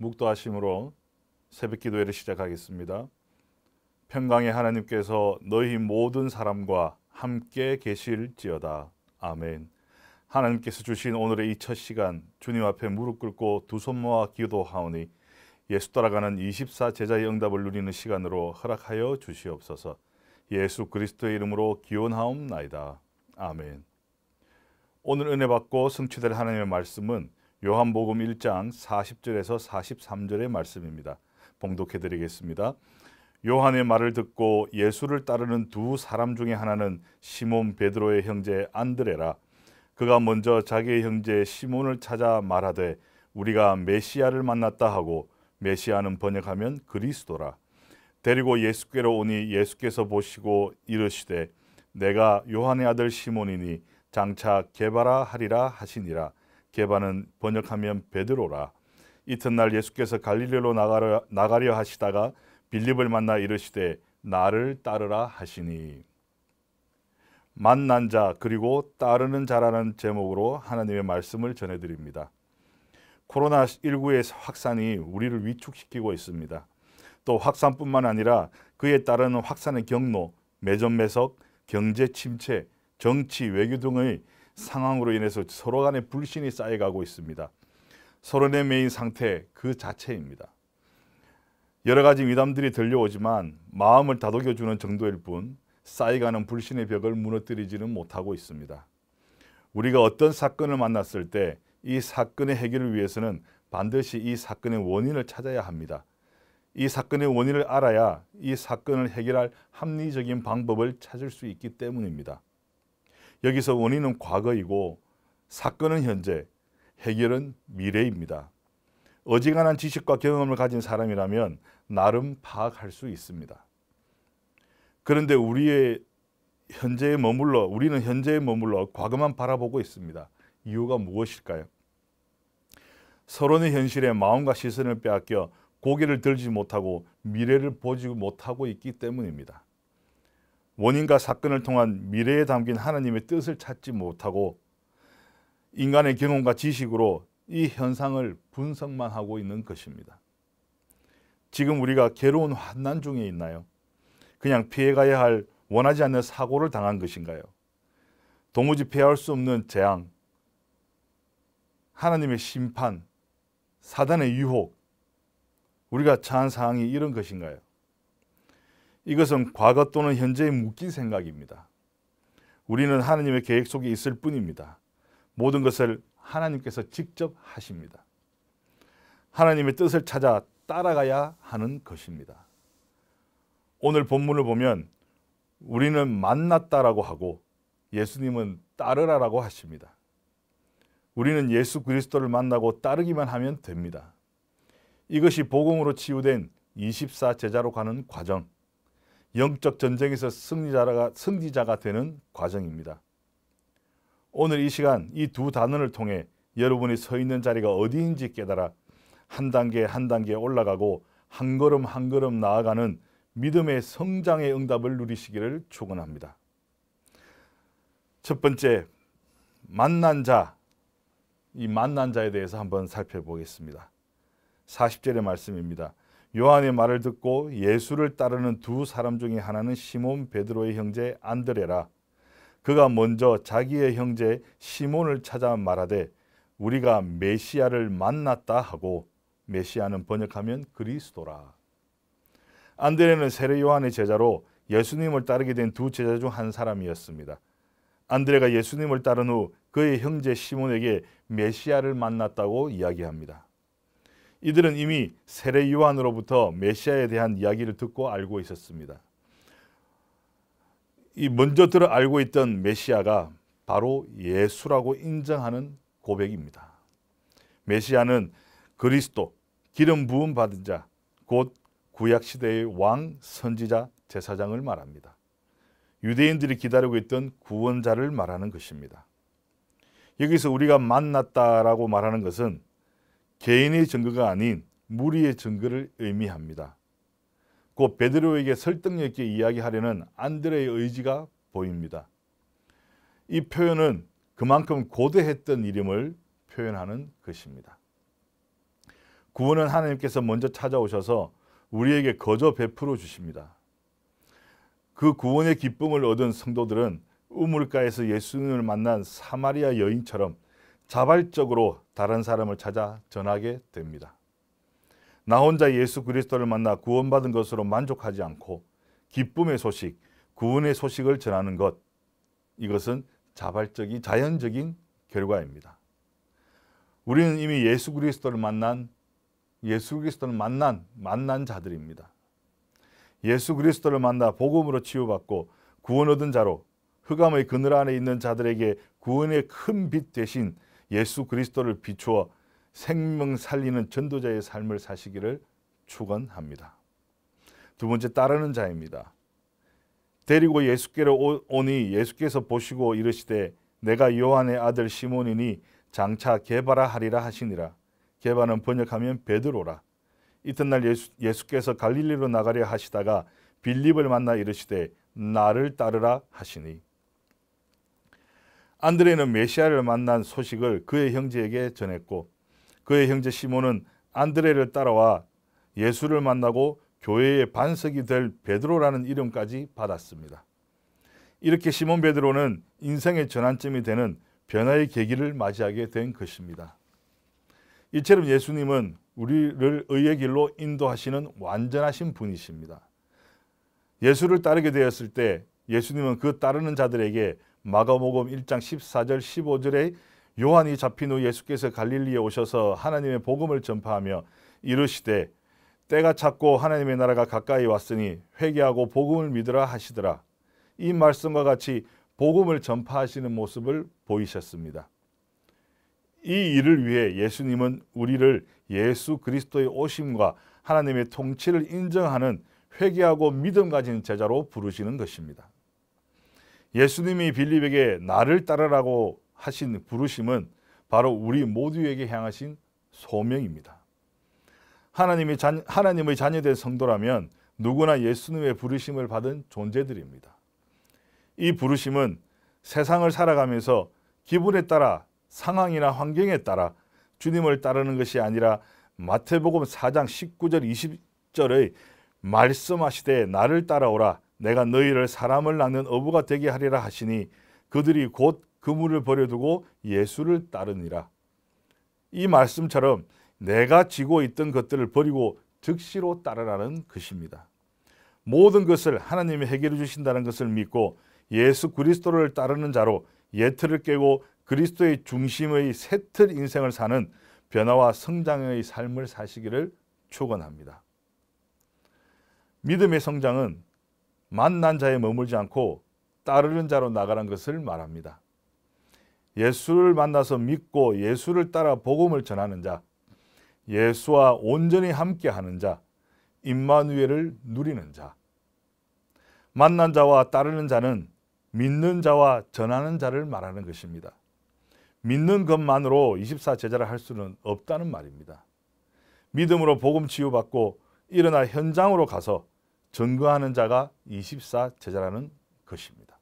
묵도하심으로 새벽 기도회를 시작하겠습니다. 평강의 하나님께서 너희 모든 사람과 함께 계실지어다. 아멘. 하나님께서 주신 오늘의 이 첫 시간 주님 앞에 무릎 꿇고 두 손 모아 기도하오니 예수 따라가는 24 제자의 응답을 누리는 시간으로 허락하여 주시옵소서. 예수 그리스도의 이름으로 기원하옵나이다. 아멘. 오늘 은혜 받고 성취될 하나님의 말씀은 요한복음 1장 40절에서 43절의 말씀입니다. 봉독해 드리겠습니다. 요한의 말을 듣고 예수를 따르는 두 사람 중에 하나는 시몬 베드로의 형제 안드레라 그가 먼저 자기의 형제 시몬을 찾아 말하되 우리가 메시아를 만났다 하고 메시아는 번역하면 그리스도라 데리고 예수께로 오니 예수께서 보시고 이르시되 내가 요한의 아들 시몬이니 장차 개바라 하리라 하시니라 개발은 번역하면 베드로라. 이튿날 예수께서 갈릴리로 나가려, 나가려 하시다가 빌립을 만나 이르시되 나를 따르라 하시니 만난 자 그리고 따르는 자라는 제목으로 하나님의 말씀을 전해드립니다. 코로나19의 확산이 우리를 위축시키고 있습니다. 또 확산뿐만 아니라 그에 따르 확산의 경로, 매점 매석, 경제 침체, 정치, 외교 등의 상황으로 인해서 서로 간에 불신이 쌓여가고 있습니다. 서론에 매인 상태 그 자체입니다. 여러 가지 미담들이 들려오지만 마음을 다독여주는 정도일 뿐 쌓여가는 불신의 벽을 무너뜨리지는 못하고 있습니다. 우리가 어떤 사건을 만났을 때 이 사건의 해결을 위해서는 반드시 이 사건의 원인을 찾아야 합니다. 이 사건의 원인을 알아야 이 사건을 해결할 합리적인 방법을 찾을 수 있기 때문입니다. 여기서 원인은 과거이고 사건은 현재, 해결은 미래입니다. 어지간한 지식과 경험을 가진 사람이라면 나름 파악할 수 있습니다. 그런데 우리의 현재에 머물러 우리는 현재에 머물러 과거만 바라보고 있습니다. 이유가 무엇일까요? 서론의 현실에 마음과 시선을 빼앗겨 고개를 들지 못하고 미래를 보지 못하고 있기 때문입니다. 원인과 사건을 통한 미래에 담긴 하나님의 뜻을 찾지 못하고 인간의 경험과 지식으로 이 현상을 분석만 하고 있는 것입니다. 지금 우리가 괴로운 환난 중에 있나요? 그냥 피해가야 할 원하지 않는 사고를 당한 것인가요? 도무지 피할 수 없는 재앙, 하나님의 심판, 사단의 유혹, 우리가 처한 상황이 이런 것인가요? 이것은 과거 또는 현재의 묶인 생각입니다. 우리는 하나님의 계획 속에 있을 뿐입니다. 모든 것을 하나님께서 직접 하십니다. 하나님의 뜻을 찾아 따라가야 하는 것입니다. 오늘 본문을 보면 우리는 만났다라고 하고 예수님은 따르라라고 하십니다. 우리는 예수 그리스도를 만나고 따르기만 하면 됩니다. 이것이 복음으로 치유된 24제자로 가는 과정, 영적 전쟁에서 승리자가, 승리자가 되는 과정입니다. 오늘 이 시간 이 두 단어를 통해 여러분이 서 있는 자리가 어디인지 깨달아 한 단계 한 단계 올라가고 한 걸음 한 걸음 나아가는 믿음의 성장의 응답을 누리시기를 축원합니다. 첫 번째 만난 자, 이 만난 자에 대해서 한번 살펴보겠습니다. 40절의 말씀입니다. 요한의 말을 듣고 예수를 따르는 두 사람 중에 하나는 시몬 베드로의 형제 안드레라. 그가 먼저 자기의 형제 시몬을 찾아 말하되 우리가 메시아를 만났다 하고 메시아는 번역하면 그리스도라. 안드레는 세례 요한의 제자로 예수님을 따르게 된 두 제자 중 한 사람이었습니다. 안드레가 예수님을 따른 후 그의 형제 시몬에게 메시아를 만났다고 이야기합니다. 이들은 이미 세례 요한으로부터 메시아에 대한 이야기를 듣고 알고 있었습니다. 이 먼저 들어 알고 있던 메시아가 바로 예수라고 인정하는 고백입니다. 메시아는 그리스도, 기름 부음 받은 자, 곧 구약 시대의 왕, 선지자, 제사장을 말합니다. 유대인들이 기다리고 있던 구원자를 말하는 것입니다. 여기서 우리가 만났다라고 말하는 것은 개인의 증거가 아닌 무리의 증거를 의미합니다. 곧 베드로에게 설득력 있게 이야기하려는 안드레의 의지가 보입니다. 이 표현은 그만큼 고대했던 이름을 표현하는 것입니다. 구원은 하나님께서 먼저 찾아오셔서 우리에게 거저 베풀어 주십니다. 그 구원의 기쁨을 얻은 성도들은 우물가에서 예수님을 만난 사마리아 여인처럼 자발적으로 다른 사람을 찾아 전하게 됩니다. 나 혼자 예수 그리스도를 만나 구원받은 것으로 만족하지 않고 기쁨의 소식, 구원의 소식을 전하는 것 이것은 자발적인 자연적인 결과입니다. 우리는 이미 예수 그리스도를 만난 예수 그리스도를 만난 만난 자들입니다. 예수 그리스도를 만나 복음으로 치유받고 구원 얻은 자로 흑암의 그늘 안에 있는 자들에게 구원의 큰 빛 대신 예수 그리스도를 비추어 생명 살리는 전도자의 삶을 사시기를 축원합니다. 두 번째 따르는 자입니다. 데리고 예수께로 오니 예수께서 보시고 이르시되 내가 요한의 아들 시몬이니 장차 개바라 하리라 하시니라. 개바는 번역하면 베드로라. 이튿날 예수, 예수께서 갈릴리로 나가려 하시다가 빌립을 만나 이르시되 나를 따르라 하시니 안드레는 메시아를 만난 소식을 그의 형제에게 전했고 그의 형제 시몬은 안드레를 따라와 예수를 만나고 교회의 반석이 될 베드로라는 이름까지 받았습니다. 이렇게 시몬 베드로는 인생의 전환점이 되는 변화의 계기를 맞이하게 된 것입니다. 이처럼 예수님은 우리를 의의 길로 인도하시는 완전하신 분이십니다. 예수를 따르게 되었을 때 예수님은 그 따르는 자들에게 마가모음 1장 14절 15절에 요한이 잡힌 후 예수께서 갈릴리에 오셔서 하나님의 복음을 전파하며 이르시되 때가 찼고 하나님의 나라가 가까이 왔으니 회개하고 복음을 믿으라 하시더라. 이 말씀과 같이 복음을 전파하시는 모습을 보이셨습니다. 이 일을 위해 예수님은 우리를 예수 그리스도의 오심과 하나님의 통치를 인정하는 회개하고 믿음 가진 제자로 부르시는 것입니다. 예수님이 빌립에게 나를 따르라고 하신 부르심은 바로 우리 모두에게 향하신 소명입니다. 하나님이 잔, 하나님의 자녀된 성도라면 누구나 예수님의 부르심을 받은 존재들입니다. 이 부르심은 세상을 살아가면서 기분에 따라 상황이나 환경에 따라 주님을 따르는 것이 아니라 마태복음 4장 19절 20절의 말씀하시되 나를 따라오라 내가 너희를 사람을 낳는 어부가 되게 하리라 하시니 그들이 곧 그물을 버려두고 예수를 따르니라. 이 말씀처럼 내가 지고 있던 것들을 버리고 즉시로 따르라는 것입니다. 모든 것을 하나님이 해결해 주신다는 것을 믿고 예수 그리스도를 따르는 자로 예틀을 깨고 그리스도의 중심의 새틀 인생을 사는 변화와 성장의 삶을 사시기를 축원합니다. 믿음의 성장은 만난 자에 머물지 않고 따르는 자로 나가는 것을 말합니다. 예수를 만나서 믿고 예수를 따라 복음을 전하는 자, 예수와 온전히 함께하는 자, 임마누엘을 누리는 자. 만난 자와 따르는 자는 믿는 자와 전하는 자를 말하는 것입니다. 믿는 것만으로 24제자를 할 수는 없다는 말입니다. 믿음으로 복음 치유받고 일어나 현장으로 가서 전거하는 자가 24제자라는 것입니다.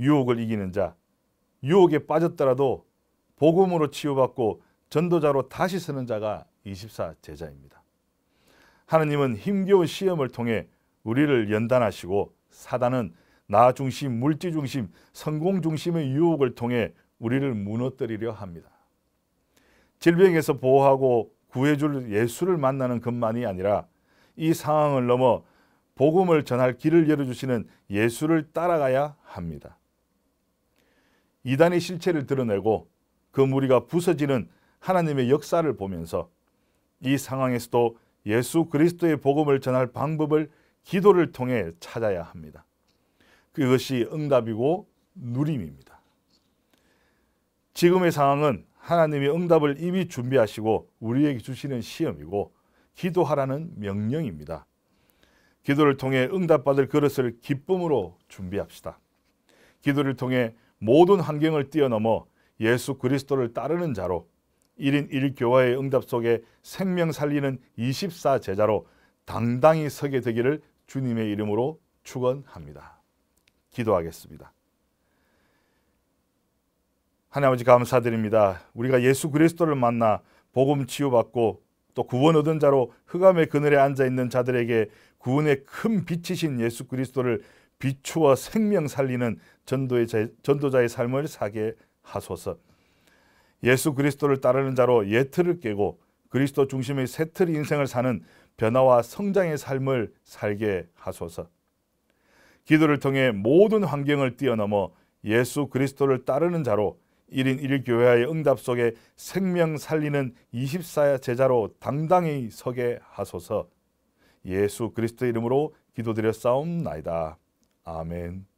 유혹을 이기는 자, 유혹에 빠졌더라도 복음으로 치유받고 전도자로 다시 서는 자가 24제자입니다. 하느님은 힘겨운 시험을 통해 우리를 연단하시고 사단은 나 중심, 물질 중심, 성공 중심의 유혹을 통해 우리를 무너뜨리려 합니다. 질병에서 보호하고 구해줄 예수를 만나는 것만이 아니라 이 상황을 넘어 복음을 전할 길을 열어주시는 예수를 따라가야 합니다. 이단의 실체를 드러내고 그 무리가 부서지는 하나님의 역사를 보면서 이 상황에서도 예수 그리스도의 복음을 전할 방법을 기도를 통해 찾아야 합니다. 그것이 응답이고 누림입니다. 지금의 상황은 하나님이 응답을 이미 준비하시고 우리에게 주시는 시험이고 기도하라는 명령입니다. 기도를 통해 응답받을 그릇을 기쁨으로 준비합시다. 기도를 통해 모든 환경을 뛰어넘어 예수 그리스도를 따르는 자로 1인 1교화의 응답 속에 생명 살리는 24 제자로 당당히 서게 되기를 주님의 이름으로 축원합니다. 기도하겠습니다. 하나님 아버지 감사드립니다. 우리가 예수 그리스도를 만나 복음 치유받고 또 구원 얻은 자로 흑암의 그늘에 앉아 있는 자들에게 구원의 큰 빛이신 예수 그리스도를 비추어 생명 살리는 전도의 자, 전도자의 삶을 사게 하소서. 예수 그리스도를 따르는 자로 예틀을 깨고 그리스도 중심의 새틀 인생을 사는 변화와 성장의 삶을 살게 하소서. 기도를 통해 모든 환경을 뛰어넘어 예수 그리스도를 따르는 자로 1인 1교회의 응답 속에 생명 살리는 24 제자로 당당히 서게 하소서 예수 그리스도 이름으로 기도드렸사옵나이다. 아멘.